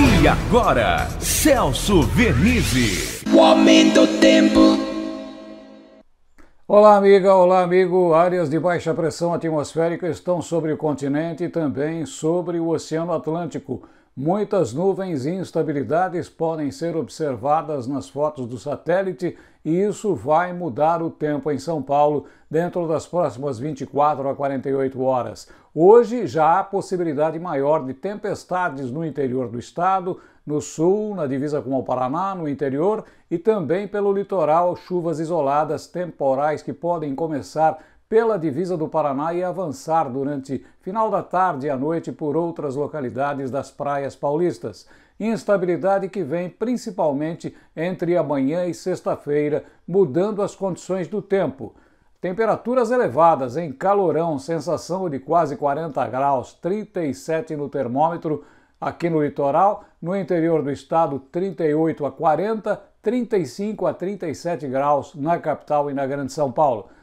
E agora, Celso Vernizzi. O aumento do tempo. Olá, amiga, olá, amigo. Áreas de baixa pressão atmosférica estão sobre o continente e também sobre o Oceano Atlântico Muitas nuvens e instabilidades podem ser observadas nas fotos do satélite e isso vai mudar o tempo em São Paulo dentro das próximas 24 a 48 horas. Hoje já há possibilidade maior de tempestades no interior do estado, no sul, na divisa com o Paraná, no interior e também pelo litoral, chuvas isoladas temporais que podem começar pela divisa do Paraná e avançar durante final da tarde e à noite por outras localidades das praias paulistas. Instabilidade que vem principalmente entre amanhã e sexta-feira, mudando as condições do tempo. Temperaturas elevadas em calorão, sensação de quase 40 graus, 37 no termômetro aqui no litoral, no interior do estado 38 a 40, 35 a 37 graus na capital e na Grande São Paulo.